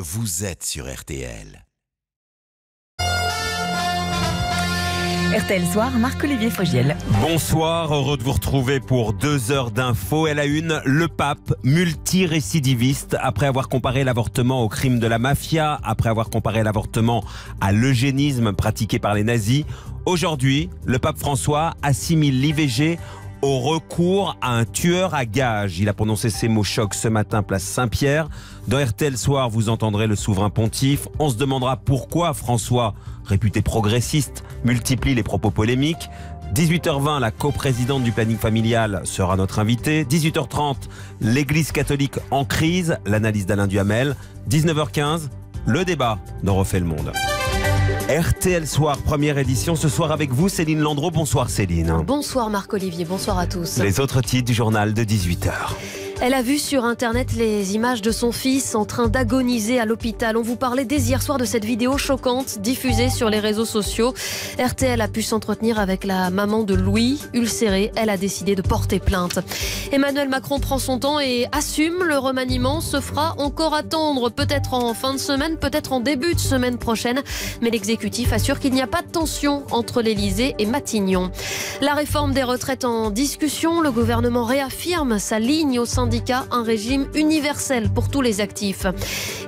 Vous êtes sur RTL. RTL Soir, Marc-Olivier Fogiel. Bonsoir, heureux de vous retrouver pour deux heures d'infos. Elle a une, le pape, multirécidiviste, après avoir comparé l'avortement au crime de la mafia, après avoir comparé l'avortement à l'eugénisme pratiqué par les nazis. Aujourd'hui, le pape François assimile l'IVG au recours à un tueur à gages. Il a prononcé ces mots chocs ce matin, place Saint-Pierre. Dans RTL Soir, vous entendrez le souverain pontife. On se demandera pourquoi François, réputé progressiste, multiplie les propos polémiques. 18h20, la coprésidente du planning familial sera notre invitée. 18h30, l'Église catholique en crise, l'analyse d'Alain Duhamel. 19h15, le débat dans Refait le Monde. RTL Soir, première édition. Ce soir avec vous, Céline Landreau. Bonsoir Céline. Bonsoir Marc-Olivier, bonsoir à tous. Les autres titres du journal de 18h. Elle a vu sur Internet les images de son fils en train d'agoniser à l'hôpital. On vous parlait dès hier soir de cette vidéo choquante diffusée sur les réseaux sociaux. RTL a pu s'entretenir avec la maman de Louis, ulcérée. Elle a décidé de porter plainte. Emmanuel Macron prend son temps et assume le remaniement. Se fera encore attendre, peut-être en fin de semaine, peut-être en début de semaine prochaine. Mais l'exécutif assure qu'il n'y a pas de tension entre l'Élysée et Matignon. La réforme des retraites en discussion. Le gouvernement réaffirme sa ligne au sein un régime universel pour tous les actifs.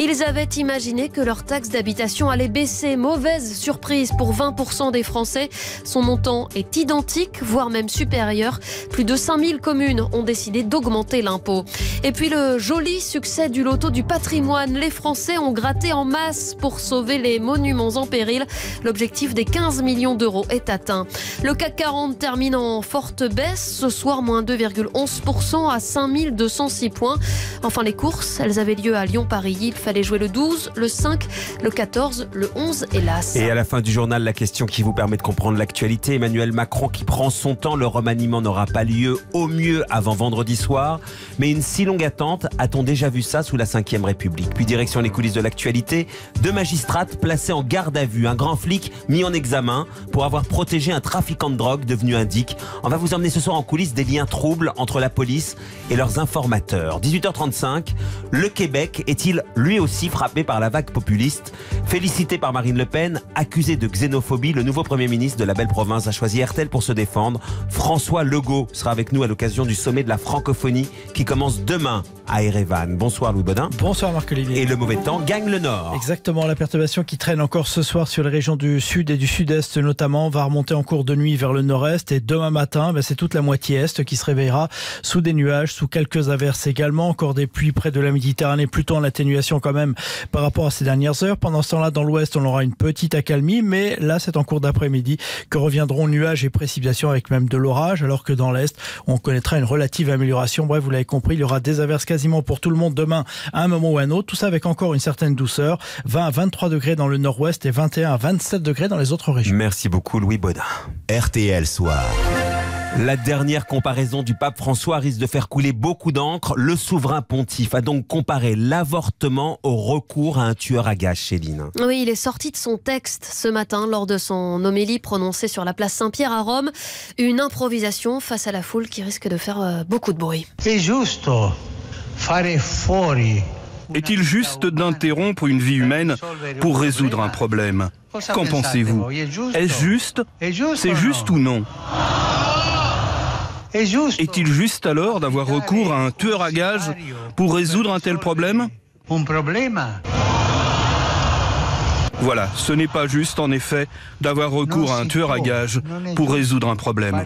Ils avaient imaginé que leur taxe d'habitation allait baisser. Mauvaise surprise pour 20% des Français. Son montant est identique, voire même supérieur. Plus de 5000 communes ont décidé d'augmenter l'impôt. Et puis le joli succès du loto du patrimoine. Les Français ont gratté en masse pour sauver les monuments en péril. L'objectif des 15 millions d'euros est atteint. Le CAC 40 termine en forte baisse. Ce soir, moins 2,11% à 5200. 106 points. Enfin, les courses, elles avaient lieu à Lyon-Paris. Il fallait jouer le 12, le 5, le 14, le 11 et Et à la fin du journal, la question qui vous permet de comprendre l'actualité. Emmanuel Macron qui prend son temps. Le remaniement n'aura pas lieu au mieux avant vendredi soir. Mais une si longue attente, a-t-on déjà vu ça sous la 5ème République Puis direction les coulisses de l'actualité. Deux magistrates placés en garde à vue. Un grand flic mis en examen pour avoir protégé un trafiquant de drogue devenu indique. On va vous emmener ce soir en coulisses des liens troubles entre la police et leurs informateurs 18h35, le Québec est-il lui aussi frappé par la vague populiste Félicité par Marine Le Pen, accusé de xénophobie, le nouveau Premier ministre de la belle province a choisi RTL pour se défendre. François Legault sera avec nous à l'occasion du sommet de la francophonie qui commence demain à Erevan. Bonsoir Louis Bodin. Bonsoir Marc-Olivier. Et le mauvais temps gagne le nord. Exactement, la perturbation qui traîne encore ce soir sur les régions du sud et du sud-est notamment va remonter en cours de nuit vers le nord-est et demain matin, ben, c'est toute la moitié est qui se réveillera sous des nuages, sous quelques averses également, encore des pluies près de la Méditerranée, plutôt en atténuation quand même par rapport à ces dernières heures. Pendant ce temps-là, dans l'ouest, on aura une petite accalmie, mais là, c'est en cours d'après-midi que reviendront nuages et précipitations avec même de l'orage, alors que dans l'est, on connaîtra une relative amélioration. Bref, vous l'avez compris, il y aura des averses quasiment pour tout le monde demain à un moment ou à un autre. Tout ça avec encore une certaine douceur, 20 à 23 degrés dans le nord-ouest et 21 à 27 degrés dans les autres régions. Merci beaucoup Louis Baudin. RTL Soir. La dernière comparaison du pape François risque de faire couler beaucoup d'encre. Le souverain pontife a donc comparé l'avortement au recours à un tueur à gages, Céline. Oui, il est sorti de son texte ce matin lors de son homélie prononcée sur la place Saint-Pierre à Rome. Une improvisation face à la foule qui risque de faire euh, beaucoup de bruit. C'est juste faire est-il juste d'interrompre une vie humaine pour résoudre un problème Qu'en pensez-vous Est-ce juste C'est juste ou non est-il juste alors d'avoir recours à un tueur à gage pour résoudre un tel problème voilà, ce n'est pas juste en effet d'avoir recours à un tueur à gage pour résoudre un problème.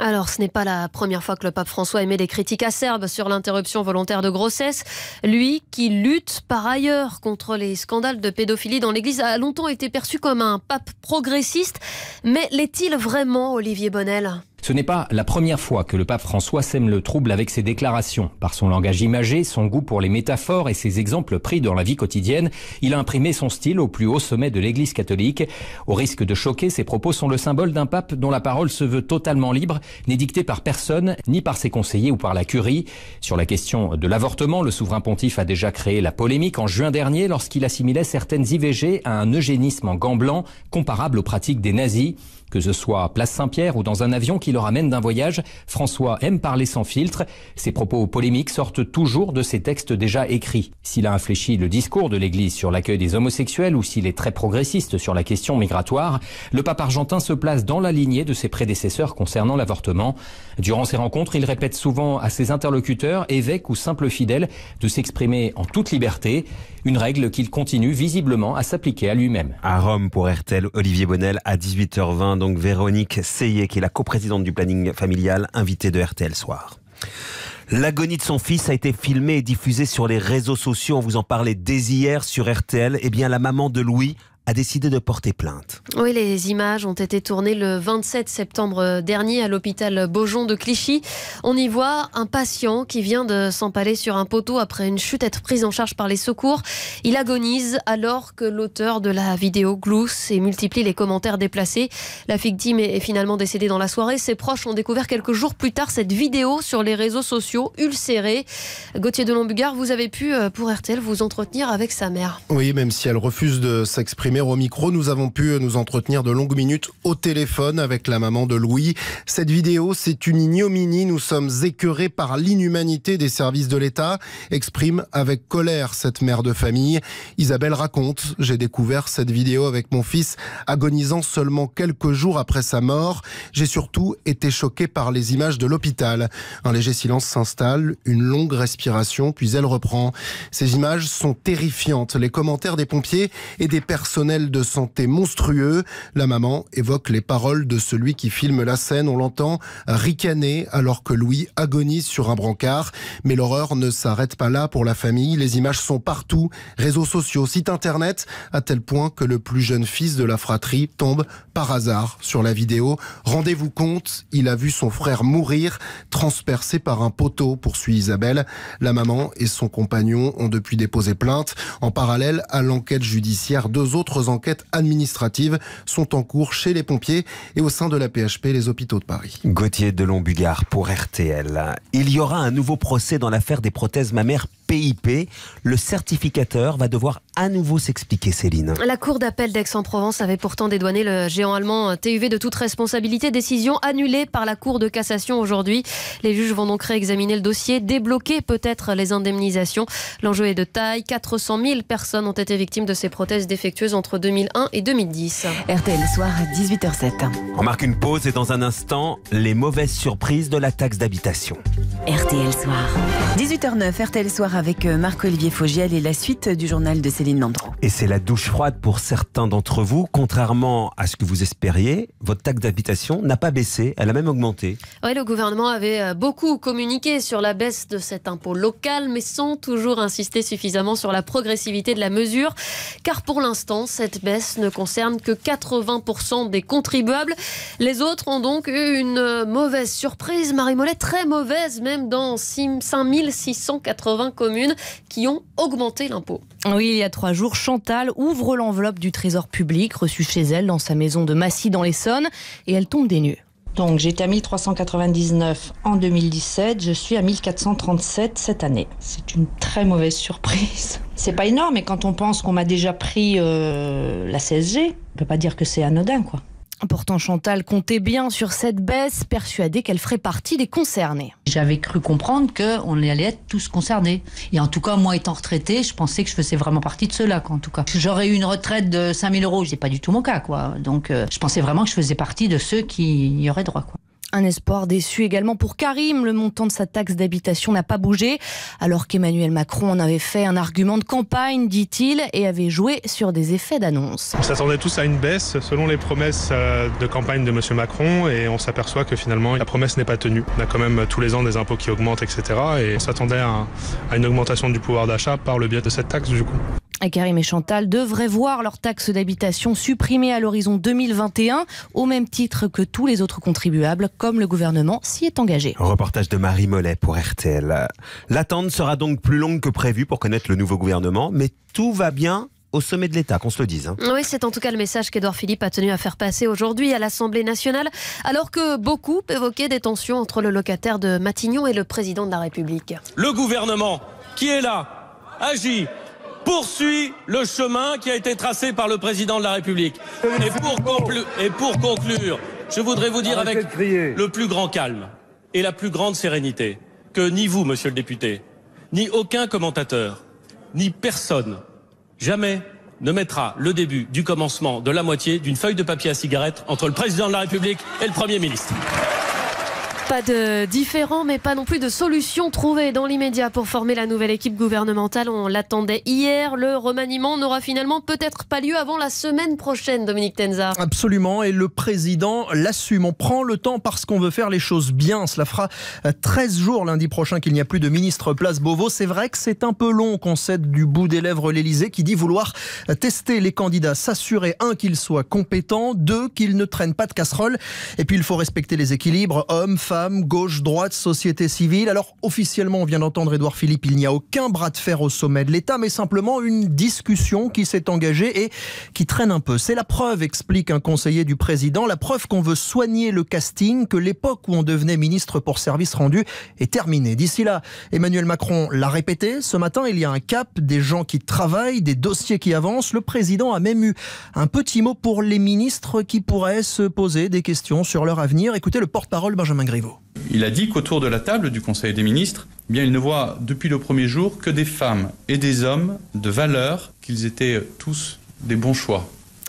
Alors, ce n'est pas la première fois que le pape François émet des critiques acerbes sur l'interruption volontaire de grossesse. Lui, qui lutte par ailleurs contre les scandales de pédophilie dans l'Église, a longtemps été perçu comme un pape progressiste. Mais l'est-il vraiment, Olivier Bonnel ce n'est pas la première fois que le pape François sème le trouble avec ses déclarations. Par son langage imagé, son goût pour les métaphores et ses exemples pris dans la vie quotidienne, il a imprimé son style au plus haut sommet de l'Église catholique. Au risque de choquer, ses propos sont le symbole d'un pape dont la parole se veut totalement libre, n'est dictée par personne, ni par ses conseillers ou par la curie. Sur la question de l'avortement, le souverain pontife a déjà créé la polémique en juin dernier lorsqu'il assimilait certaines IVG à un eugénisme en gants comparable aux pratiques des nazis. Que ce soit à Place Saint-Pierre ou dans un avion qui le ramène d'un voyage, François aime parler sans filtre. Ses propos polémiques sortent toujours de ses textes déjà écrits. S'il a infléchi le discours de l'Église sur l'accueil des homosexuels ou s'il est très progressiste sur la question migratoire, le pape argentin se place dans la lignée de ses prédécesseurs concernant l'avortement. Durant ses rencontres, il répète souvent à ses interlocuteurs, évêques ou simples fidèles, de s'exprimer en toute liberté, une règle qu'il continue visiblement à s'appliquer à lui-même. À Rome pour RTL, Olivier Bonnel à 18h20 donc Véronique Seyé, qui est la coprésidente du planning familial, invitée de RTL Soir. L'agonie de son fils a été filmée et diffusée sur les réseaux sociaux. On vous en parlait dès hier sur RTL. Eh bien, la maman de Louis a décidé de porter plainte. Oui, les images ont été tournées le 27 septembre dernier à l'hôpital Beaujon de Clichy. On y voit un patient qui vient de s'empaler sur un poteau après une chute être pris en charge par les secours. Il agonise alors que l'auteur de la vidéo glousse et multiplie les commentaires déplacés. La victime est finalement décédée dans la soirée. Ses proches ont découvert quelques jours plus tard cette vidéo sur les réseaux sociaux ulcérés. Gauthier de Lombugard, vous avez pu, euh, pour RTL, vous entretenir avec sa mère. Oui, même si elle refuse de s'exprimer au micro, nous avons pu euh, nous entretenir de longues minutes au téléphone avec la maman de Louis. Cette vidéo, c'est une ignominie. Nous sommes écœurés par l'inhumanité des services de l'État, exprime avec colère cette mère de famille. Isabelle raconte, j'ai découvert cette vidéo avec mon fils agonisant seulement quelques jours après sa mort. J'ai surtout été choquée par les images de l'hôpital. Un léger silence s'installe, une longue respiration, puis elle reprend. Ces images sont terrifiantes. Les commentaires des pompiers et des personnes de santé monstrueux. La maman évoque les paroles de celui qui filme la scène. On l'entend ricaner alors que Louis agonise sur un brancard. Mais l'horreur ne s'arrête pas là pour la famille. Les images sont partout, réseaux sociaux, sites internet, à tel point que le plus jeune fils de la fratrie tombe par hasard sur la vidéo. Rendez-vous compte, il a vu son frère mourir, transpercé par un poteau, poursuit Isabelle. La maman et son compagnon ont depuis déposé plainte. En parallèle à l'enquête judiciaire, deux autres D'autres enquêtes administratives sont en cours chez les pompiers et au sein de la PHP, les hôpitaux de Paris. Gauthier Delon-Bugard pour RTL. Il y aura un nouveau procès dans l'affaire des prothèses mammaires IP. Le certificateur va devoir à nouveau s'expliquer, Céline. La Cour d'appel d'Aix-en-Provence avait pourtant dédouané le géant allemand TUV de toute responsabilité. Décision annulée par la Cour de cassation aujourd'hui. Les juges vont donc réexaminer le dossier, débloquer peut-être les indemnisations. L'enjeu est de taille. 400 000 personnes ont été victimes de ces prothèses défectueuses entre 2001 et 2010. RTL Soir, 18h07. On marque une pause et dans un instant, les mauvaises surprises de la taxe d'habitation. RTL Soir. 18h09, RTL Soir à avec euh, Marc-Olivier Fogiel et la suite du journal de Céline Landreau. Et c'est la douche froide pour certains d'entre vous. Contrairement à ce que vous espériez, votre taxe d'habitation n'a pas baissé, elle a même augmenté. Oui, le gouvernement avait euh, beaucoup communiqué sur la baisse de cet impôt local, mais sans toujours insister suffisamment sur la progressivité de la mesure, car pour l'instant, cette baisse ne concerne que 80% des contribuables. Les autres ont donc eu une euh, mauvaise surprise, Marie Mollet, très mauvaise, même dans 5680 communes communes qui ont augmenté l'impôt. Oui, il y a trois jours, Chantal ouvre l'enveloppe du trésor public reçue chez elle dans sa maison de Massy dans l'Essonne et elle tombe des nues. Donc j'étais à 1399 en 2017, je suis à 1437 cette année. C'est une très mauvaise surprise. C'est pas énorme, mais quand on pense qu'on m'a déjà pris euh, la CSG, on peut pas dire que c'est anodin quoi. Pourtant, Chantal comptait bien sur cette baisse, persuadée qu'elle ferait partie des concernés. J'avais cru comprendre qu'on allait être tous concernés. Et en tout cas, moi étant retraitée, je pensais que je faisais vraiment partie de ceux-là. En tout cas, j'aurais eu une retraite de 5000 euros, n'est pas du tout mon cas, quoi. Donc, euh, je pensais vraiment que je faisais partie de ceux qui y auraient droit, quoi. Un espoir déçu également pour Karim. Le montant de sa taxe d'habitation n'a pas bougé, alors qu'Emmanuel Macron en avait fait un argument de campagne, dit-il, et avait joué sur des effets d'annonce. On s'attendait tous à une baisse selon les promesses euh, de campagne de M. Macron, et on s'aperçoit que finalement la promesse n'est pas tenue. On a quand même euh, tous les ans des impôts qui augmentent, etc. Et on s'attendait à, à une augmentation du pouvoir d'achat par le biais de cette taxe, du coup. Karim et Chantal devraient voir leur taxe d'habitation supprimée à l'horizon 2021, au même titre que tous les autres contribuables, comme le gouvernement s'y est engagé. Reportage de Marie Mollet pour RTL. L'attente sera donc plus longue que prévu pour connaître le nouveau gouvernement, mais tout va bien au sommet de l'État, qu'on se le dise. Hein. Oui, c'est en tout cas le message qu'Edouard Philippe a tenu à faire passer aujourd'hui à l'Assemblée nationale, alors que beaucoup évoquaient des tensions entre le locataire de Matignon et le président de la République. Le gouvernement qui est là agit poursuit le chemin qui a été tracé par le président de la République. Et pour, conclure, je voudrais vous dire avec le plus grand calme et la plus grande sérénité que ni vous, monsieur le député, ni aucun commentateur, ni personne, jamais ne mettra le début du commencement de la moitié d'une feuille de papier à cigarette entre le président de la République et le Premier ministre. Pas de différent, mais pas non plus de solution trouvée dans l'immédiat pour former la nouvelle équipe gouvernementale. On l'attendait hier. Le remaniement n'aura finalement peut-être pas lieu avant la semaine prochaine, Dominique Tenza. Absolument, et le président l'assume. On prend le temps parce qu'on veut faire les choses bien. Cela fera 13 jours lundi prochain qu'il n'y a plus de ministre place Beauvau. C'est vrai que c'est un peu long qu'on cède du bout des lèvres l'Elysée qui dit vouloir tester les candidats, s'assurer, un, qu'ils soient compétents, deux, qu'ils ne traînent pas de casserole, et puis il faut respecter les équilibres hommes, femmes, gauche, droite, société civile. Alors officiellement, on vient d'entendre Édouard Philippe, il n'y a aucun bras de fer au sommet de l'État, mais simplement une discussion qui s'est engagée et qui traîne un peu. C'est la preuve, explique un conseiller du président, la preuve qu'on veut soigner le casting, que l'époque où on devenait ministre pour service rendu est terminée. D'ici là, Emmanuel Macron l'a répété, ce matin, il y a un cap, des gens qui travaillent, des dossiers qui avancent. Le président a même eu un petit mot pour les ministres qui pourraient se poser des questions sur leur avenir. Écoutez le porte-parole Benjamin Griveaux. Il a dit qu'autour de la table du Conseil des ministres, eh bien, il ne voit depuis le premier jour que des femmes et des hommes de valeur, qu'ils étaient tous des bons choix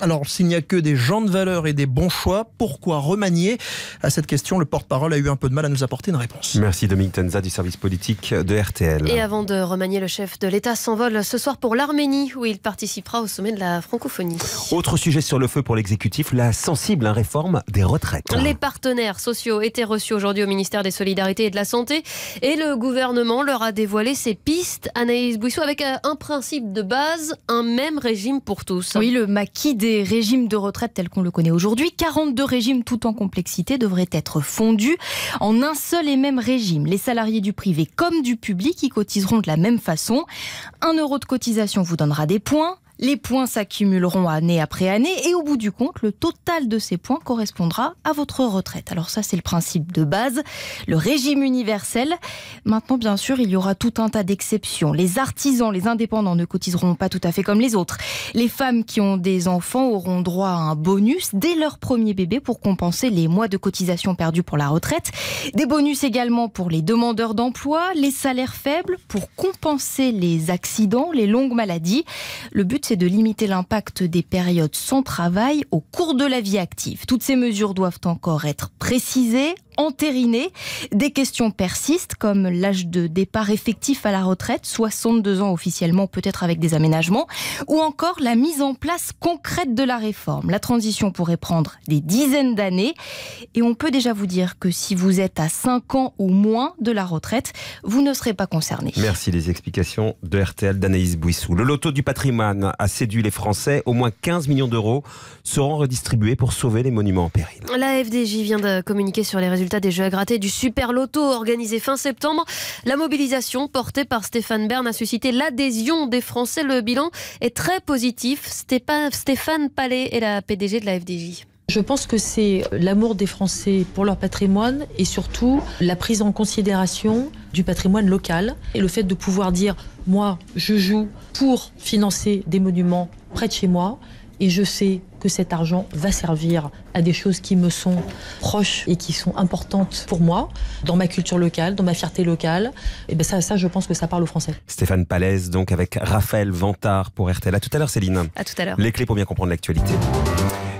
alors, s'il n'y a que des gens de valeur et des bons choix, pourquoi remanier À cette question, le porte-parole a eu un peu de mal à nous apporter une réponse. Merci Dominique Tenza du service politique de RTL. Et avant de remanier, le chef de l'État s'envole ce soir pour l'Arménie, où il participera au sommet de la francophonie. Autre sujet sur le feu pour l'exécutif, la sensible réforme des retraites. Les partenaires sociaux étaient reçus aujourd'hui au ministère des Solidarités et de la Santé, et le gouvernement leur a dévoilé ses pistes. Anaïs Bouissot, avec un principe de base, un même régime pour tous. Oui, le maquis des des régimes de retraite tels qu'on le connaît aujourd'hui. 42 régimes tout en complexité devraient être fondus en un seul et même régime. Les salariés du privé comme du public y cotiseront de la même façon. Un euro de cotisation vous donnera des points, les points s'accumuleront année après année et au bout du compte, le total de ces points correspondra à votre retraite. Alors ça, c'est le principe de base, le régime universel. Maintenant, bien sûr, il y aura tout un tas d'exceptions. Les artisans, les indépendants ne cotiseront pas tout à fait comme les autres. Les femmes qui ont des enfants auront droit à un bonus dès leur premier bébé pour compenser les mois de cotisation perdus pour la retraite. Des bonus également pour les demandeurs d'emploi, les salaires faibles, pour compenser les accidents, les longues maladies. Le but c'est de limiter l'impact des périodes sans travail au cours de la vie active. Toutes ces mesures doivent encore être précisées, entériné. Des questions persistent, comme l'âge de départ effectif à la retraite, 62 ans officiellement, peut-être avec des aménagements, ou encore la mise en place concrète de la réforme. La transition pourrait prendre des dizaines d'années, et on peut déjà vous dire que si vous êtes à 5 ans ou moins de la retraite, vous ne serez pas concerné. Merci les explications de RTL d'Anaïs Bouissou. Le loto du patrimoine a séduit les Français. Au moins 15 millions d'euros seront redistribués pour sauver les monuments en péril. La FDJ vient de communiquer sur les résultats résultat des jeux à gratter du Super Loto organisé fin septembre. La mobilisation portée par Stéphane Bern a suscité l'adhésion des Français. Le bilan est très positif. Stéphane Palais est la PDG de la FDJ. Je pense que c'est l'amour des Français pour leur patrimoine et surtout la prise en considération du patrimoine local et le fait de pouvoir dire moi je joue pour financer des monuments près de chez moi et je sais cet argent va servir à des choses qui me sont proches et qui sont importantes pour moi, dans ma culture locale, dans ma fierté locale. Et bien ça, ça, je pense que ça parle aux Français. Stéphane Palaise, donc avec Raphaël Vantard pour RTL. A tout à l'heure, Céline. À tout à l'heure. Les clés pour bien comprendre l'actualité.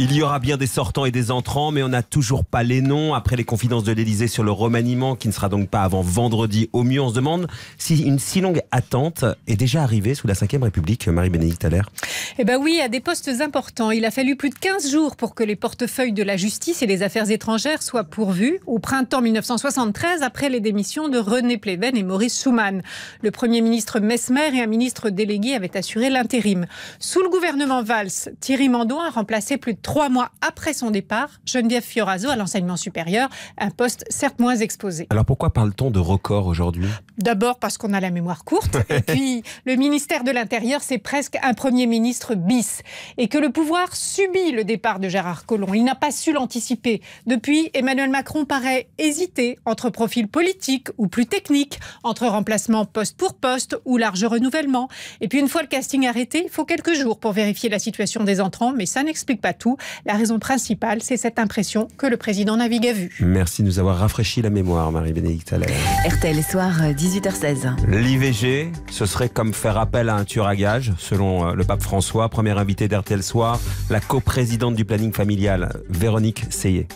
Il y aura bien des sortants et des entrants, mais on n'a toujours pas les noms. Après les confidences de l'Élysée sur le remaniement, qui ne sera donc pas avant vendredi au mieux, on se demande si une si longue attente est déjà arrivée sous la Ve République, Marie-Bénédicte Allaire. Eh bien oui, à des postes importants. Il a fallu plus de 15 jours pour que les portefeuilles de la justice et des affaires étrangères soient pourvus, au printemps 1973, après les démissions de René Pleven et Maurice Schumann. Le Premier ministre Mesmer et un ministre délégué avaient assuré l'intérim. Sous le gouvernement Valls, Thierry Mandon a remplacé plus de Trois mois après son départ, Geneviève Fioraso à l'enseignement supérieur, un poste certes moins exposé. Alors pourquoi parle-t-on de record aujourd'hui D'abord parce qu'on a la mémoire courte, et puis le ministère de l'Intérieur, c'est presque un Premier ministre bis, et que le pouvoir subit le départ de Gérard Collomb. Il n'a pas su l'anticiper. Depuis, Emmanuel Macron paraît hésiter entre profil politique ou plus technique, entre remplacement poste pour poste ou large renouvellement. Et puis une fois le casting arrêté, il faut quelques jours pour vérifier la situation des entrants, mais ça n'explique pas tout. La raison principale, c'est cette impression que le président navigue à vue. Merci de nous avoir rafraîchi la mémoire, Marie-Bénédicte Allaire. RTL soir, 18h16. Euh, L'IVG, ce serait comme faire appel à un tueur à gage, selon euh, le pape François. premier invité d'RTL soir, la coprésidente du planning familial, Véronique Seyé.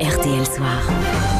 RTL soir.